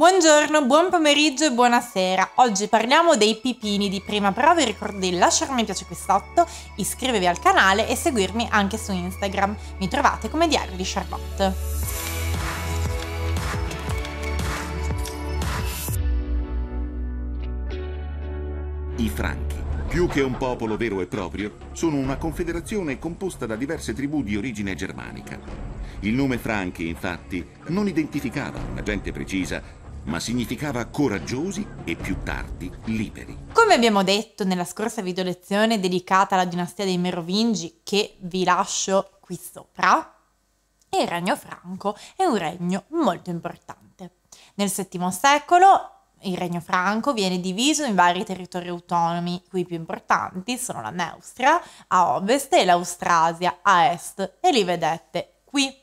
Buongiorno, buon pomeriggio e buonasera. Oggi parliamo dei pipini di prima, però vi ricordo di lasciare un mi piace qui sotto, iscrivervi al canale e seguirmi anche su Instagram. Mi trovate come Diario di Charlotte. I Franchi, più che un popolo vero e proprio, sono una confederazione composta da diverse tribù di origine germanica. Il nome Franchi, infatti, non identificava una gente precisa, ma significava coraggiosi e più tardi liberi. Come abbiamo detto nella scorsa video lezione dedicata alla dinastia dei Merovingi, che vi lascio qui sopra, il Regno Franco è un regno molto importante. Nel VII secolo il Regno Franco viene diviso in vari territori autonomi, i più importanti sono la Neustria a ovest e l'Austrasia a est, e li vedete qui.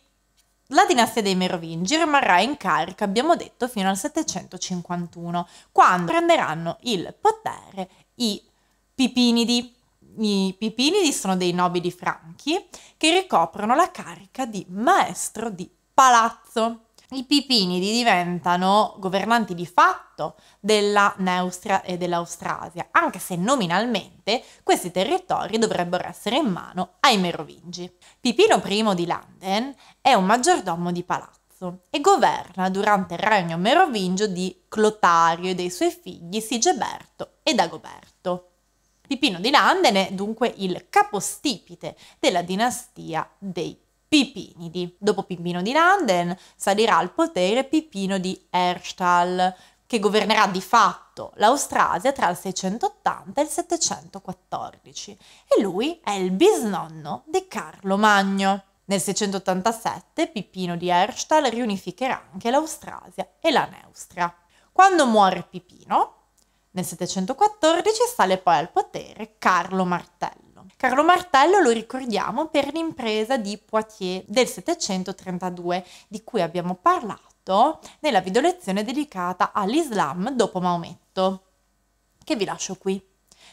La dinastia dei Merovingi rimarrà in carica, abbiamo detto, fino al 751, quando prenderanno il potere i Pipinidi. I Pipinidi sono dei nobili franchi che ricoprono la carica di maestro di palazzo i pipini diventano governanti di fatto della Neustria e dell'Austrasia, anche se nominalmente questi territori dovrebbero essere in mano ai Merovingi. Pipino I di Landen è un maggiordomo di palazzo e governa durante il regno merovingio di Clotario e dei suoi figli Sigeberto ed Agoberto. Pipino di Landen è dunque il capostipite della dinastia dei Pipinidi. Dopo Pippino di Landen salirà al potere Pippino di Erstal, che governerà di fatto l'Austrasia tra il 680 e il 714 e lui è il bisnonno di Carlo Magno. Nel 687 Pippino di Erstal riunificherà anche l'Austrasia e la Neustria. Quando muore Pippino, nel 714 sale poi al potere Carlo Martello Carlo Martello lo ricordiamo per l'impresa di Poitiers del 732, di cui abbiamo parlato nella videolezione dedicata all'Islam dopo Maometto, che vi lascio qui.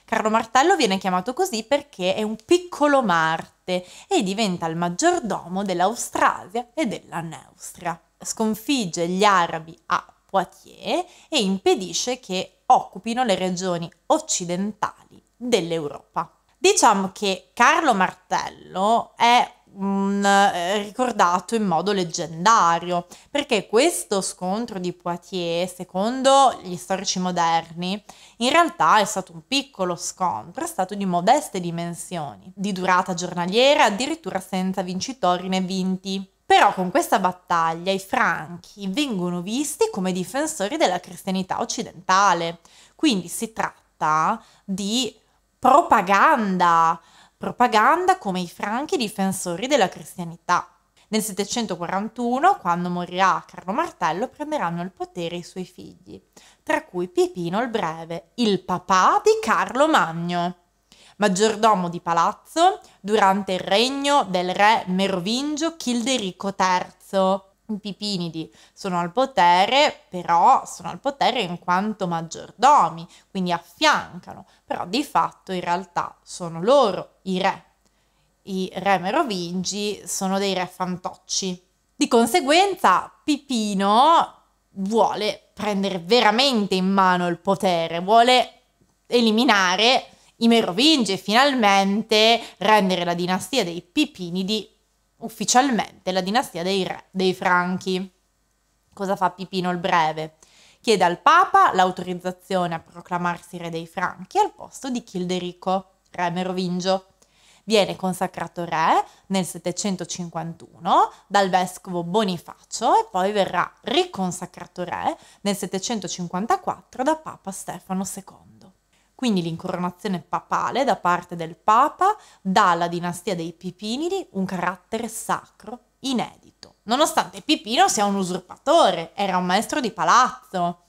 Carlo Martello viene chiamato così perché è un piccolo Marte e diventa il maggiordomo dell'Austrasia e della Neustria. Sconfigge gli arabi a Poitiers e impedisce che occupino le regioni occidentali dell'Europa. Diciamo che Carlo Martello è un, eh, ricordato in modo leggendario, perché questo scontro di Poitiers, secondo gli storici moderni, in realtà è stato un piccolo scontro, è stato di modeste dimensioni, di durata giornaliera, addirittura senza vincitori né vinti. Però con questa battaglia i franchi vengono visti come difensori della cristianità occidentale, quindi si tratta di propaganda, propaganda come i franchi difensori della cristianità. Nel 741, quando morirà Carlo Martello, prenderanno il potere i suoi figli, tra cui Pipino il Breve, il papà di Carlo Magno. Maggiordomo di palazzo durante il regno del re merovingio Childerico III i pipinidi sono al potere, però sono al potere in quanto maggiordomi, quindi affiancano, però di fatto in realtà sono loro i re. I re merovingi sono dei re fantocci. Di conseguenza Pipino vuole prendere veramente in mano il potere, vuole eliminare i merovingi e finalmente rendere la dinastia dei Pipinidi ufficialmente la dinastia dei re dei Franchi. Cosa fa Pipino il Breve? Chiede al Papa l'autorizzazione a proclamarsi re dei Franchi al posto di Childerico, re merovingio. Viene consacrato re nel 751 dal vescovo Bonifacio e poi verrà riconsacrato re nel 754 da Papa Stefano II. Quindi l'incoronazione papale da parte del Papa dà alla dinastia dei Pipinidi un carattere sacro inedito, nonostante Pipino sia un usurpatore, era un maestro di palazzo.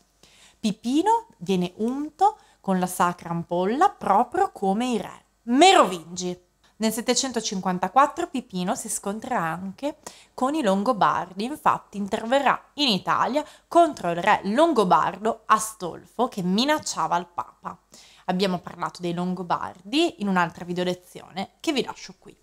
Pipino viene unto con la sacra ampolla proprio come i re merovingi. Nel 754 Pipino si scontrerà anche con i Longobardi, infatti interverrà in Italia contro il re longobardo Astolfo che minacciava il Papa abbiamo parlato dei Longobardi in un'altra videolezione che vi lascio qui.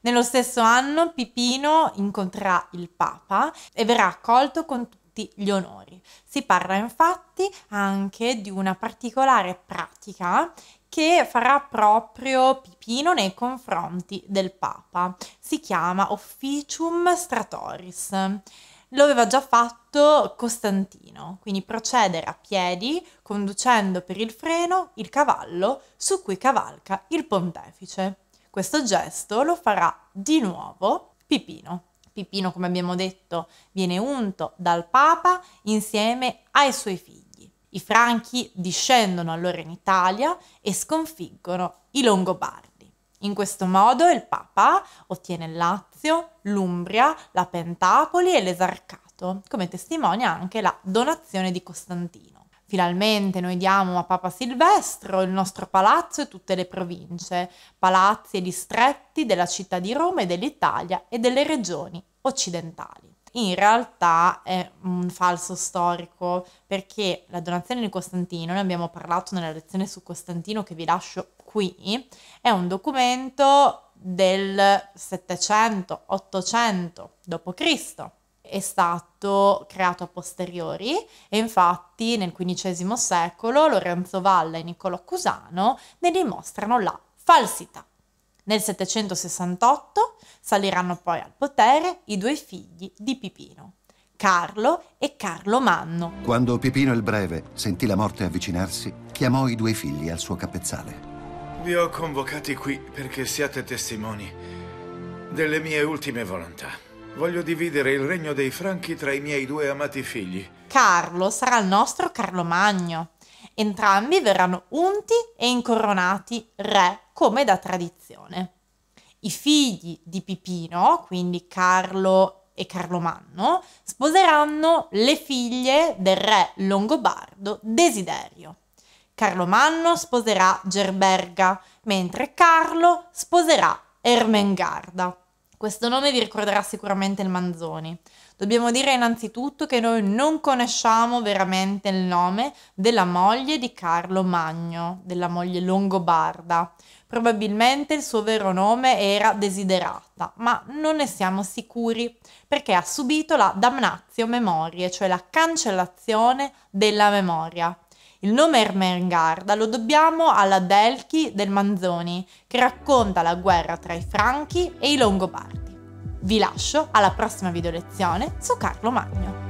Nello stesso anno Pipino incontrerà il Papa e verrà accolto con tutti gli onori. Si parla infatti anche di una particolare pratica che farà proprio Pipino nei confronti del Papa. Si chiama Officium Stratoris lo aveva già fatto Costantino, quindi procedere a piedi conducendo per il freno il cavallo su cui cavalca il pontefice. Questo gesto lo farà di nuovo Pipino. Pipino, come abbiamo detto, viene unto dal Papa insieme ai suoi figli. I Franchi discendono allora in Italia e sconfiggono i Longobardi. In questo modo il Papa ottiene il Lazio, l'Umbria, la Pentapoli e l'esarcato, come testimonia anche la donazione di Costantino. Finalmente noi diamo a Papa Silvestro il nostro palazzo e tutte le province, palazzi e distretti della città di Roma e dell'Italia e delle regioni occidentali in realtà è un falso storico perché la donazione di Costantino, ne abbiamo parlato nella lezione su Costantino che vi lascio qui, è un documento del 700-800 d.C. È stato creato a posteriori e infatti nel XV secolo Lorenzo Valla e Niccolò Cusano ne dimostrano la falsità. Nel 768 saliranno poi al potere i due figli di Pipino, Carlo e Carlo Manno. Quando Pipino il Breve sentì la morte avvicinarsi, chiamò i due figli al suo capezzale. Vi ho convocati qui perché siate testimoni delle mie ultime volontà. Voglio dividere il regno dei Franchi tra i miei due amati figli. Carlo sarà il nostro Carlo Magno Entrambi verranno unti e incoronati re come da tradizione. I figli di Pipino, quindi Carlo e Carlomanno, sposeranno le figlie del re longobardo Desiderio. Carlomanno sposerà Gerberga, mentre Carlo sposerà Ermengarda. Questo nome vi ricorderà sicuramente il Manzoni. Dobbiamo dire innanzitutto che noi non conosciamo veramente il nome della moglie di Carlo Magno, della moglie Longobarda. Probabilmente il suo vero nome era Desiderata, ma non ne siamo sicuri perché ha subito la damnatio memoriae, cioè la cancellazione della memoria. Il nome Ermengarda lo dobbiamo alla Delchi del Manzoni, che racconta la guerra tra i Franchi e i Longobardi. Vi lascio alla prossima videolezione su Carlo Magno.